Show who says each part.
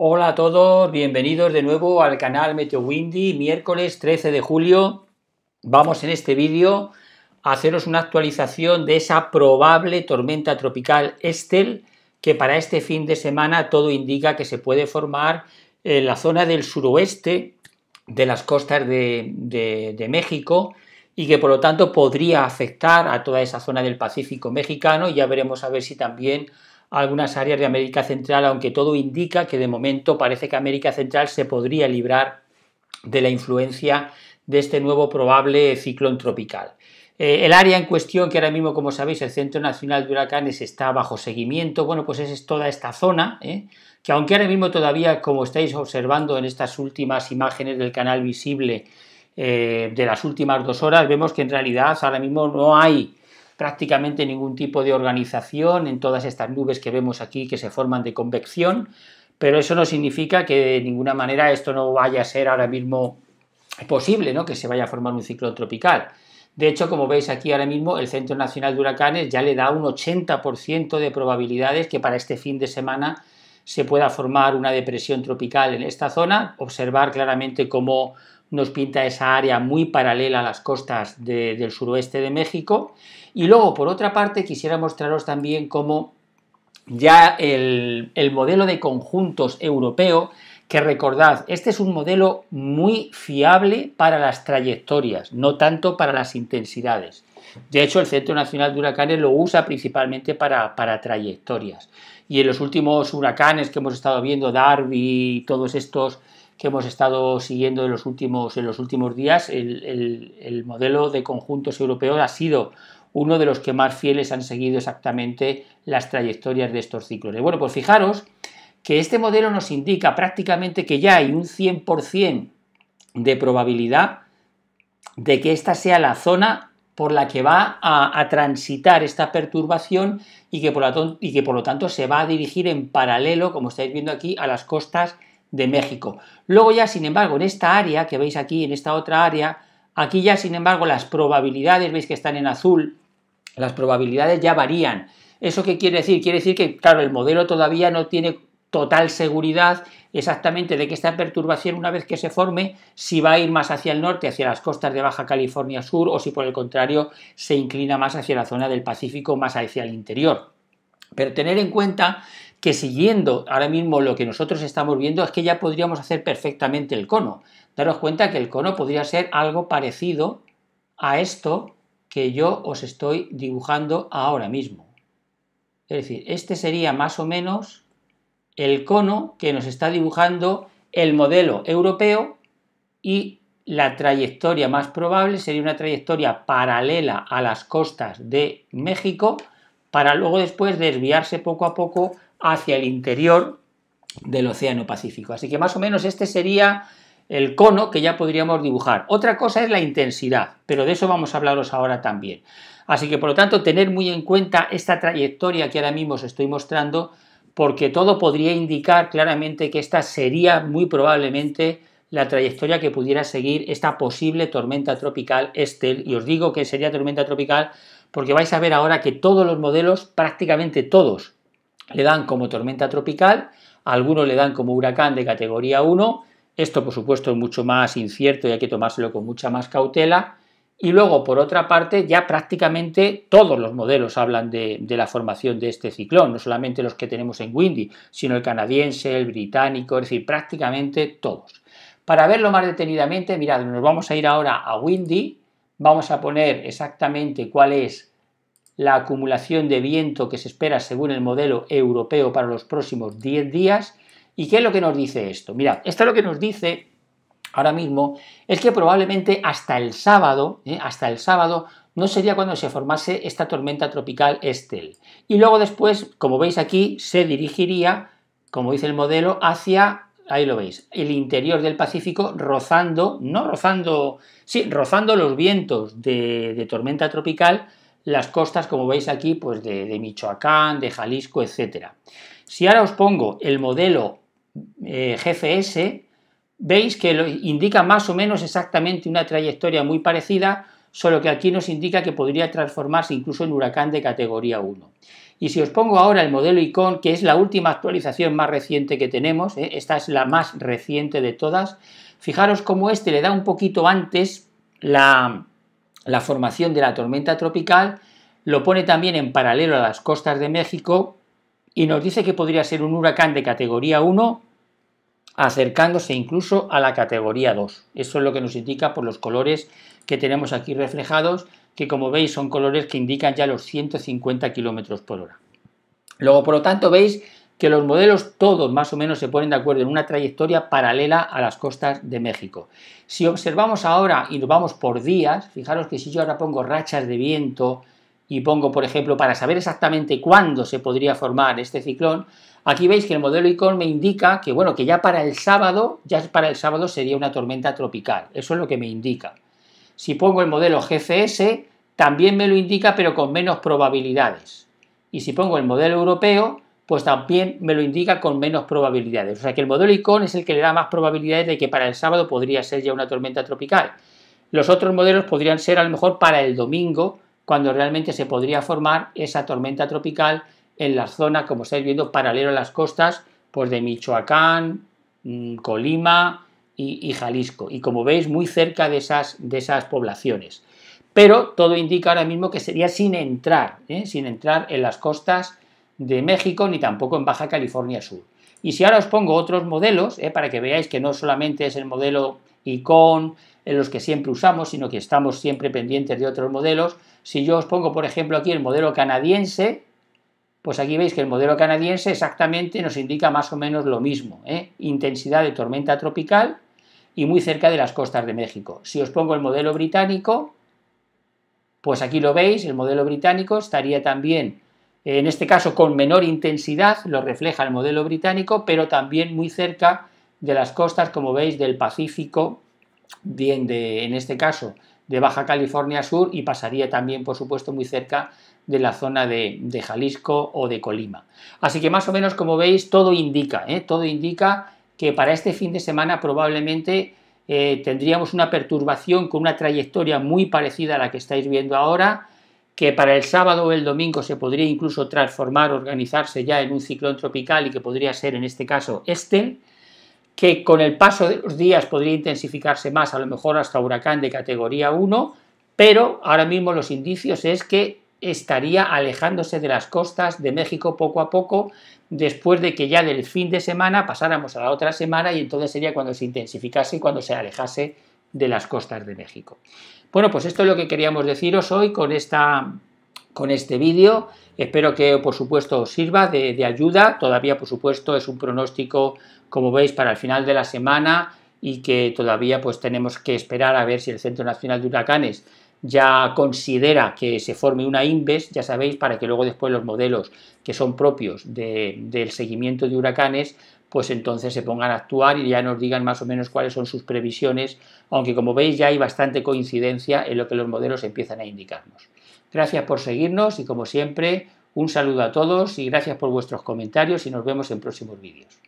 Speaker 1: Hola a todos, bienvenidos de nuevo al canal Meteo Windy, miércoles 13 de julio. Vamos en este vídeo a haceros una actualización de esa probable tormenta tropical Estel que para este fin de semana todo indica que se puede formar en la zona del suroeste de las costas de, México y que por lo tanto podría afectar a toda esa zona del Pacífico mexicano. Ya veremos a ver si también algunas áreas de América Central, aunque todo indica que de momento parece que América Central se podría librar de la influencia de este nuevo probable ciclón tropical. Eh, el área en cuestión, que ahora mismo, como sabéis, el Centro Nacional de Huracanes está bajo seguimiento, bueno, pues es toda esta zona, ¿eh? que aunque ahora mismo todavía, como estáis observando en estas últimas imágenes del canal visible eh, de las últimas dos horas, vemos que en realidad ahora mismo no hay prácticamente ningún tipo de organización en todas estas nubes que vemos aquí que se forman de convección, pero eso no significa que de ninguna manera esto no vaya a ser ahora mismo posible, ¿no? que se vaya a formar un ciclón tropical. De hecho, como veis aquí ahora mismo, el Centro Nacional de Huracanes ya le da un 80% de probabilidades que para este fin de semana se pueda formar una depresión tropical en esta zona, observar claramente cómo nos pinta esa área muy paralela a las costas del suroeste de México. Y luego, por otra parte, quisiera mostraros también cómo ya el, modelo de conjuntos europeo que recordad, este es un modelo muy fiable para las trayectorias, no tanto para las intensidades. De hecho, el Centro Nacional de Huracanes lo usa principalmente para, para trayectorias. Y en los últimos huracanes que hemos estado viendo, Darby, todos estos que hemos estado siguiendo en los últimos, en los últimos días, el, modelo de conjuntos europeos ha sido uno de los que más fieles han seguido exactamente las trayectorias de estos ciclos. bueno, pues fijaros que este modelo nos indica prácticamente que ya hay un 100% de probabilidad de que esta sea la zona por la que va a, transitar esta perturbación y que, por y que por lo tanto se va a dirigir en paralelo, como estáis viendo aquí, a las costas de México. Luego ya, sin embargo, en esta área que veis aquí, en esta otra área, aquí ya, sin embargo, las probabilidades, veis que están en azul, las probabilidades ya varían. ¿Eso qué quiere decir? Quiere decir que, claro, el modelo todavía no tiene total seguridad exactamente de que esta perturbación, una vez que se forme, si va a ir más hacia el norte, hacia las costas de Baja California Sur, o si por el contrario se inclina más hacia la zona del Pacífico, más hacia el interior. Pero tener en cuenta que siguiendo ahora mismo lo que nosotros estamos viendo es que ya podríamos hacer perfectamente el cono. Daros cuenta que el cono podría ser algo parecido a esto que yo os estoy dibujando ahora mismo. Es decir, este sería más o menos el cono que nos está dibujando el modelo europeo y la trayectoria más probable sería una trayectoria paralela a las costas de México para luego después desviarse poco a poco hacia el interior del Océano Pacífico. Así que más o menos este sería el cono que ya podríamos dibujar. Otra cosa es la intensidad, pero de eso vamos a hablaros ahora también. Así que por lo tanto tener muy en cuenta esta trayectoria que ahora mismo os estoy mostrando porque todo podría indicar claramente que esta sería muy probablemente la trayectoria que pudiera seguir esta posible tormenta tropical Estel. Y os digo que sería tormenta tropical porque vais a ver ahora que todos los modelos, prácticamente todos, le dan como tormenta tropical, algunos le dan como huracán de categoría 1, esto por supuesto es mucho más incierto y hay que tomárselo con mucha más cautela, y luego por otra parte ya prácticamente todos los modelos hablan de, la formación de este ciclón, no solamente los que tenemos en Windy, sino el canadiense, el británico, es decir, prácticamente todos. Para verlo más detenidamente, mirad, nos vamos a ir ahora a Windy, vamos a poner exactamente cuál es la acumulación de viento que se espera según el modelo europeo para los próximos 10 días. ¿Y qué es lo que nos dice esto? Mira, esto es lo que nos dice ahora mismo, es que probablemente hasta el sábado, ¿eh? hasta el sábado, no sería cuando se formase esta tormenta tropical Estel. Y luego después, como veis aquí, se dirigiría, como dice el modelo, hacia ahí lo veis, el interior del Pacífico rozando, no rozando, sí, rozando los vientos de, tormenta tropical, las costas, como veis aquí, pues de, Michoacán, de Jalisco, etc. Si ahora os pongo el modelo eh, GFS, veis que indica más o menos exactamente una trayectoria muy parecida, solo que aquí nos indica que podría transformarse incluso en huracán de categoría 1. Y si os pongo ahora el modelo ICON, que es la última actualización más reciente que tenemos, ¿eh? esta es la más reciente de todas, fijaros cómo este le da un poquito antes la, la formación de la tormenta tropical, lo pone también en paralelo a las costas de México y nos dice que podría ser un huracán de categoría 1 acercándose incluso a la categoría 2. Eso es lo que nos indica por los colores que tenemos aquí reflejados, que como veis son colores que indican ya los 150 km por hora. Luego, por lo tanto, veis que los modelos todos más o menos se ponen de acuerdo en una trayectoria paralela a las costas de México. Si observamos ahora y nos vamos por días, fijaros que si yo ahora pongo rachas de viento, y pongo, por ejemplo, para saber exactamente cuándo se podría formar este ciclón, aquí veis que el modelo ICON me indica que, bueno, que ya para el sábado, ya para el sábado sería una tormenta tropical. Eso es lo que me indica. Si pongo el modelo GCS, también me lo indica, pero con menos probabilidades. Y si pongo el modelo europeo, pues también me lo indica con menos probabilidades. O sea que el modelo ICON es el que le da más probabilidades de que para el sábado podría ser ya una tormenta tropical. Los otros modelos podrían ser a lo mejor para el domingo, cuando realmente se podría formar esa tormenta tropical en la zona, como estáis viendo, paralelo a las costas pues de Michoacán, mm, Colima y, Jalisco. Y como veis, muy cerca de esas, de esas poblaciones. Pero todo indica ahora mismo que sería sin entrar, ¿eh? sin entrar en las costas de México ni tampoco en Baja California Sur. Y si ahora os pongo otros modelos, ¿eh? para que veáis que no solamente es el modelo ICON, en los que siempre usamos, sino que estamos siempre pendientes de otros modelos. Si yo os pongo, por ejemplo, aquí el modelo canadiense, pues aquí veis que el modelo canadiense exactamente nos indica más o menos lo mismo, ¿eh? intensidad de tormenta tropical y muy cerca de las costas de México. Si os pongo el modelo británico, pues aquí lo veis, el modelo británico estaría también, en este caso con menor intensidad, lo refleja el modelo británico, pero también muy cerca de las costas, como veis, del Pacífico bien de, en este caso, de Baja California Sur y pasaría también, por supuesto, muy cerca de la zona de, Jalisco o de Colima. Así que más o menos, como veis, todo indica, ¿eh? todo indica que para este fin de semana probablemente eh, tendríamos una perturbación con una trayectoria muy parecida a la que estáis viendo ahora, que para el sábado o el domingo se podría incluso transformar, organizarse ya en un ciclón tropical y que podría ser en este caso Estel, que con el paso de los días podría intensificarse más, a lo mejor hasta huracán de categoría 1, pero ahora mismo los indicios es que estaría alejándose de las costas de México poco a poco, después de que ya del fin de semana pasáramos a la otra semana y entonces sería cuando se intensificase y cuando se alejase de las costas de México. Bueno, pues esto es lo que queríamos deciros hoy con esta con este vídeo. Espero que, por supuesto, os sirva de, ayuda. Todavía, por supuesto, es un pronóstico, como veis, para el final de la semana y que todavía pues tenemos que esperar a ver si el Centro Nacional de Huracanes ya considera que se forme una INVES, ya sabéis, para que luego después los modelos que son propios del seguimiento de huracanes, pues entonces se pongan a actuar y ya nos digan más o menos cuáles son sus previsiones, aunque como veis ya hay bastante coincidencia en lo que los modelos empiezan a indicarnos. Gracias por seguirnos y como siempre, un saludo a todos y gracias por vuestros comentarios y nos vemos en próximos vídeos.